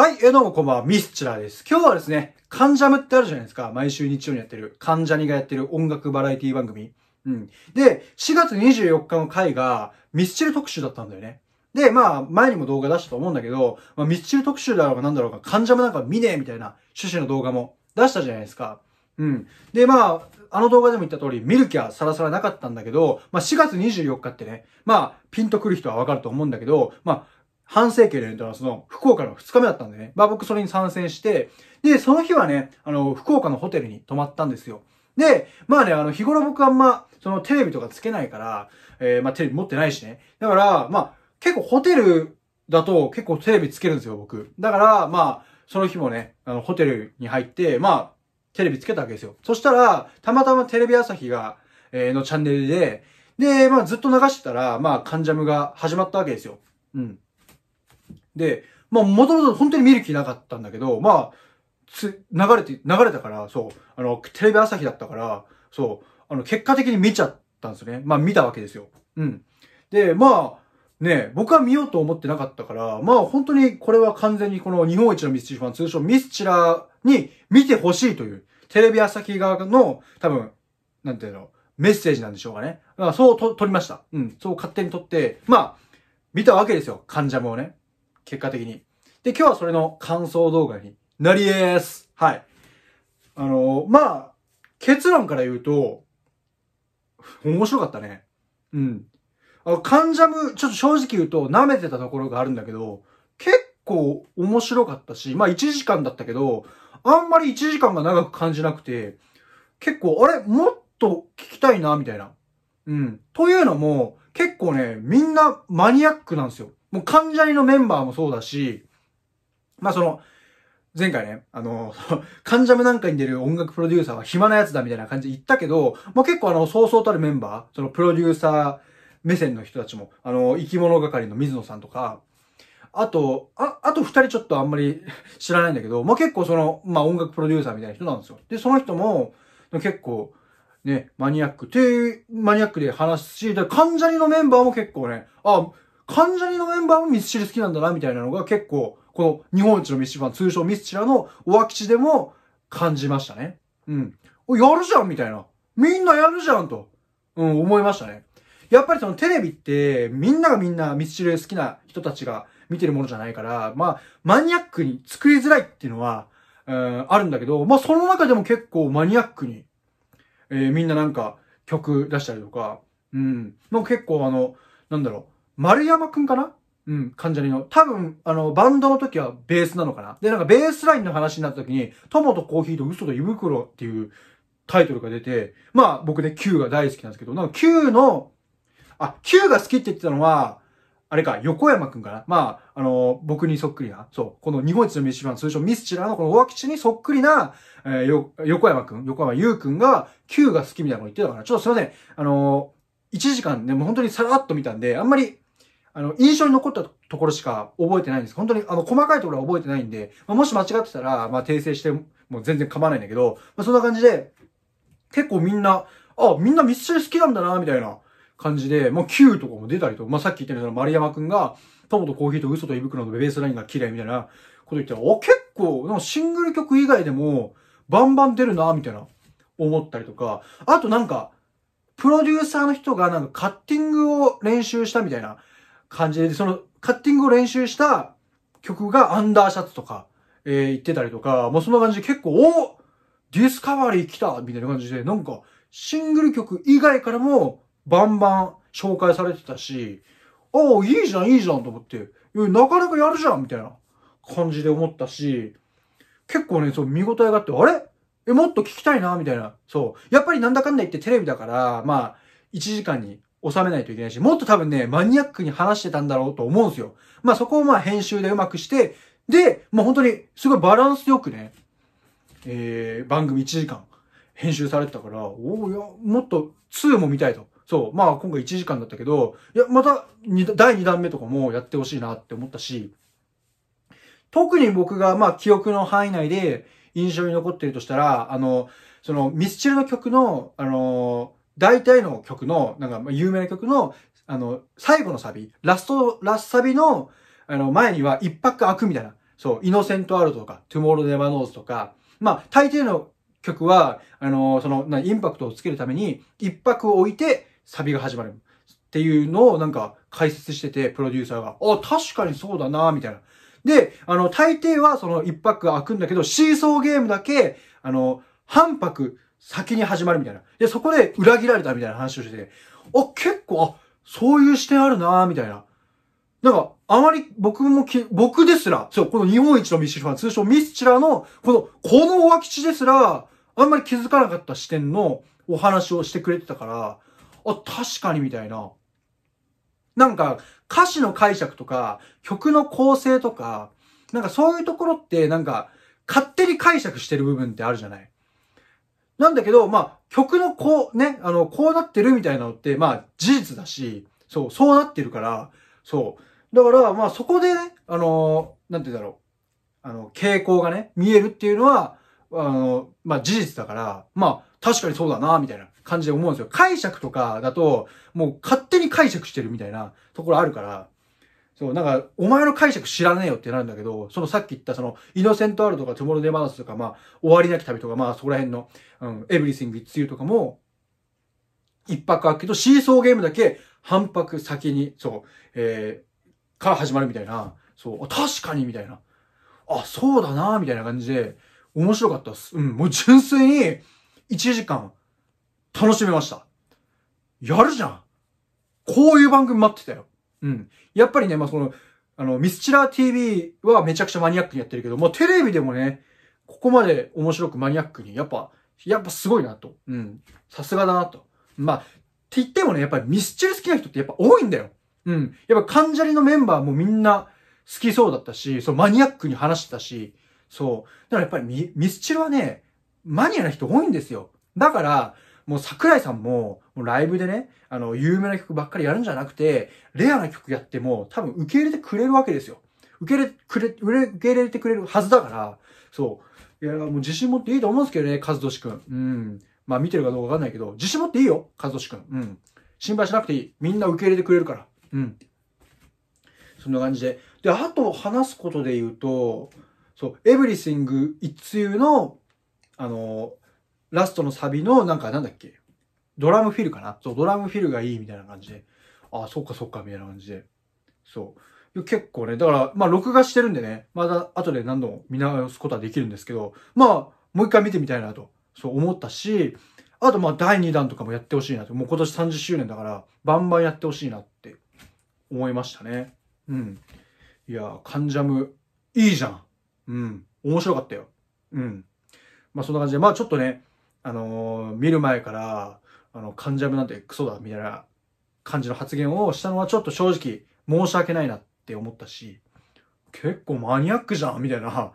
はい、えどうもこんばんは、ミスチラーです。今日はですね、ンジャムってあるじゃないですか。毎週日曜にやってる、ンジャニがやってる音楽バラエティ番組。うん。で、4月24日の回が、ミスチル特集だったんだよね。で、まあ、前にも動画出したと思うんだけど、まあ、ミスチル特集だろうが何だろうが、ンジャムなんか見ねえみたいな趣旨の動画も出したじゃないですか。うん。で、まあ、あの動画でも言った通り、見る気はさらさらなかったんだけど、まあ4月24日ってね、まあ、ピンとくる人はわかると思うんだけど、まあ、半世紀で言ントランスの福岡の2日目だったんでね。まあ僕それに参戦して、で、その日はね、あの、福岡のホテルに泊まったんですよ。で、まあね、あの、日頃僕あんま、そのテレビとかつけないから、えー、まあテレビ持ってないしね。だから、まあ、結構ホテルだと結構テレビつけるんですよ、僕。だから、まあ、その日もね、あの、ホテルに入って、まあ、テレビつけたわけですよ。そしたら、たまたまテレビ朝日が、えー、のチャンネルで、で、まあずっと流してたら、まあ、カンジャムが始まったわけですよ。うん。で、まあ、もともと本当に見る気なかったんだけど、まあ、つ、流れて、流れたから、そう、あの、テレビ朝日だったから、そう、あの、結果的に見ちゃったんですね。まあ、見たわけですよ。うん。で、まあ、ね、僕は見ようと思ってなかったから、まあ、本当にこれは完全にこの日本一のミスチルファン、通称ミスチラに見てほしいという、テレビ朝日側の、多分、なんていうの、メッセージなんでしょうかね。まあ、そうと、撮りました。うん、そう勝手に撮って、まあ、見たわけですよ、患者もね。結果的に。で、今日はそれの感想動画になりえーす。はい。あのー、まあ、結論から言うと、面白かったね。うん。あの、カンジャム、ちょっと正直言うと舐めてたところがあるんだけど、結構面白かったし、まあ1時間だったけど、あんまり1時間が長く感じなくて、結構、あれもっと聞きたいな、みたいな。うん。というのも、結構ね、みんなマニアックなんですよ。もう関ジャニのメンバーもそうだし、まあその、前回ね、あの、関ジャムなんかに出る音楽プロデューサーは暇なやつだみたいな感じで言ったけど、まあ結構あの、そうそうたるメンバー、そのプロデューサー目線の人たちも、あの、生き物係の水野さんとか、あと、あ、あと二人ちょっとあんまり 知らないんだけど、まあ結構その、まあ音楽プロデューサーみたいな人なんですよ。で、その人も、結構、ね、マニアック。て、いう、マニアックで話すし、関ジャニのメンバーも結構ね、あ、関ジャニのメンバーもミスチル好きなんだな、みたいなのが結構、この日本一のミスチルファン、通称ミスチラのお秋地でも感じましたね。うん。お、やるじゃんみたいな。みんなやるじゃんと、うん、思いましたね。やっぱりそのテレビって、みんながみんなミスチル好きな人たちが見てるものじゃないから、まあ、マニアックに作りづらいっていうのは、うん、あるんだけど、まあその中でも結構マニアックに、えー、みんななんか曲出したりとか、うん、まあ結構あの、なんだろう、丸山くんかなうん、関ジャニの。多分、あの、バンドの時はベースなのかな。で、なんかベースラインの話になった時に、トモとコーヒーと嘘と胃袋っていうタイトルが出て、まあ僕ね、Q が大好きなんですけど、なんか Q の、あ、Q が好きって言ってたのは、あれか、横山くんかな。まあ、あの、僕にそっくりな、そう、この日本一の飯番、通称ミスチラのこの大吉にそっくりな、えー、よ、横山くん、横山優くんが、Q が好きみたいなこと言ってたから、ちょっとすいません、あの1時間で、ね、もう本当にさらっと見たんで、あんまり、あの、印象に残ったところしか覚えてないんです。本当に、あの、細かいところは覚えてないんで、まあ、もし間違ってたら、まあ、訂正しても全然構わないんだけど、まあ、そんな感じで、結構みんな、あ、みんなミスチル好きなんだな、みたいな感じで、もう Q とかも出たりと、まあ、さっき言ったように、丸山くんが、トモとコーヒーと嘘と胃袋のベースラインが綺麗みたいなこと言ったら、お、結構、なんシングル曲以外でも、バンバン出るな、みたいな、思ったりとか、あとなんか、プロデューサーの人がなんかカッティングを練習したみたいな感じで、そのカッティングを練習した曲がアンダーシャツとか、えー、言ってたりとか、もうそんな感じで結構、おディスカバリー来たみたいな感じで、なんか、シングル曲以外からも、バンバン紹介されてたし、あおいいじゃん、いいじゃんと思って、なかなかやるじゃんみたいな感じで思ったし、結構ね、そう、見応えがあって、あれえ、もっと聞きたいなみたいな。そう。やっぱりなんだかんだ言ってテレビだから、まあ、1時間に収めないといけないし、もっと多分ね、マニアックに話してたんだろうと思うんですよ。まあそこをまあ編集でうまくして、で、もう本当にすごいバランスよくね、えー、番組1時間編集されてたから、おおや、もっと2も見たいと。そう。まあ今回1時間だったけど、いや、また第2弾目とかもやってほしいなって思ったし、特に僕がまあ記憶の範囲内で印象に残ってるとしたら、あの、そのミスチルの曲の、あのー大体の曲の、なんか有名な曲の、あの、最後のサビ、ラスト、ラスサビの、あの、前には一泊開くみたいな。そう、イノセントアルとか、トゥモローネバノーズとか、まあ、大抵の曲は、あの、その、なインパクトをつけるために、一泊置いて、サビが始まる。っていうのをなんか解説してて、プロデューサーが。あ、確かにそうだなみたいな。で、あの、大抵はその一泊開くんだけど、シーソーゲームだけ、あの、半泊先に始まるみたいな。で、そこで裏切られたみたいな話をしてて、あ、結構、あ、そういう視点あるなみたいな。なんか、あまり僕もき、僕ですら、そう、この日本一のミスチルファン、通称ミスチラの、この、この大地ですら、あんまり気づかなかった視点のお話をしてくれてたから、あ、確かにみたいな。なんか、歌詞の解釈とか、曲の構成とか、なんかそういうところって、なんか、勝手に解釈してる部分ってあるじゃないなんだけど、まあ、曲のこう、ね、あの、こうなってるみたいなのって、まあ、事実だし、そう、そうなってるから、そう。だから、まあ、そこでね、あのなんて言うんだろう。あの、傾向がね、見えるっていうのは、あの、まあ、事実だから、まあ、確かにそうだな、みたいな感じで思うんですよ。解釈とかだと、もう勝手に解釈してるみたいなところあるから、そう、なんか、お前の解釈知らねえよってなるんだけど、そのさっき言った、その、イノセントアールとか、トゥモロデマースとか、まあ、終わりなき旅とか、まあ、そこら辺の、うん、エブリシング・イッツ・ユーとかも、一泊あっけど、シーソーゲームだけ、半泊先に、そう、えー、から始まるみたいな、そう、確かにみたいな。あ、そうだなみたいな感じで、面白かったっす。うん、もう純粋に、1時間、楽しめました。やるじゃんこういう番組待ってたよ。うん。やっぱりね、まあ、その、あの、ミスチラー TV はめちゃくちゃマニアックにやってるけど、もうテレビでもね、ここまで面白くマニアックに、やっぱ、やっぱすごいなと。うん。さすがだなと。まあ、って言ってもね、やっぱりミスチル好きな人ってやっぱ多いんだよ。うん。やっぱ関ジャリのメンバーもみんな好きそうだったし、そう、マニアックに話してたし、そう。だからやっぱりミミスチルはね、マニアな人多いんですよ。だから、もう桜井さんも、もうライブでね、あの、有名な曲ばっかりやるんじゃなくて、レアな曲やっても、多分受け入れてくれるわけですよ。受け入れ、くれ、受け入れてくれるはずだから、そう。いや、もう自信持っていいと思うんですけどね、和俊くん。うん。まあ見てるかどうかわかんないけど、自信持っていいよ、和俊くん。うん。心配しなくていい。みんな受け入れてくれるから。うん。そんな感じで。で、あと話すことで言うと、そう、エブリシング一通の、あのラストのサビの、なんかなんだっけ、ドラムフィルかなそう、ドラムフィルがいいみたいな感じで、ああ、そっかそっか、みたいな感じで。そう。結構ね、だから、まあ、録画してるんでね、まだ後で何度も見直すことはできるんですけど、まあ、もう一回見てみたいなと、そう思ったし、あとまあ、第2弾とかもやってほしいなと、もう今年30周年だから、バンバンやってほしいなって思いましたね。うん。いやカンジャム、いいじゃん。うん。面白かったよ。うん。まあ、そんな感じで、まあ、ちょっとね、あのー、見る前から、あの、患者部なんてクソだ、みたいな感じの発言をしたのはちょっと正直申し訳ないなって思ったし、結構マニアックじゃん、みたいな。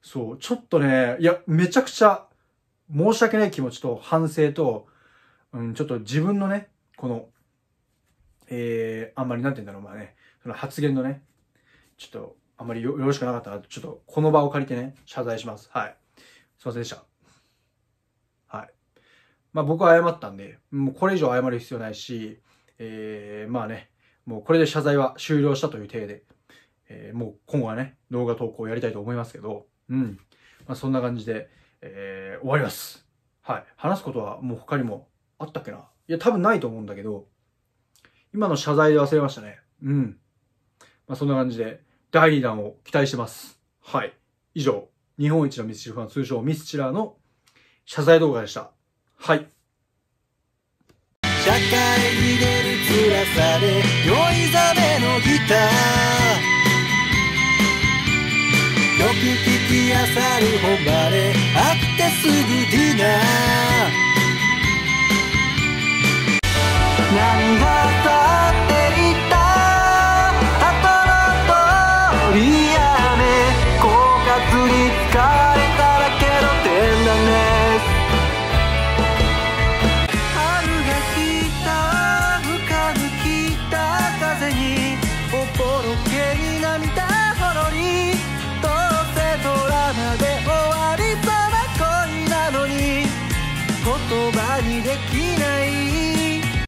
そう、ちょっとね、いや、めちゃくちゃ申し訳ない気持ちと反省と、うん、ちょっと自分のね、この、えー、あんまりなんて言うんだろう、まあね、その発言のね、ちょっと、あんまりよろしくなかったなちょっとこの場を借りてね、謝罪します。はい。すいませんでした。まあ僕は謝ったんで、もうこれ以上謝る必要ないし、えー、まあね、もうこれで謝罪は終了したという体で、えー、もう今後はね、動画投稿やりたいと思いますけど、うん。まあそんな感じで、えー、終わります。はい。話すことはもう他にもあったっけないや、多分ないと思うんだけど、今の謝罪で忘れましたね。うん。まあそんな感じで、第2弾を期待してます。はい。以上、日本一のミスチルファン、通称ミスチラーの謝罪動画でした。はい社会に出るつらさで酔い覚めのギターよく聞きさる本場で会ってすぐディナー何があった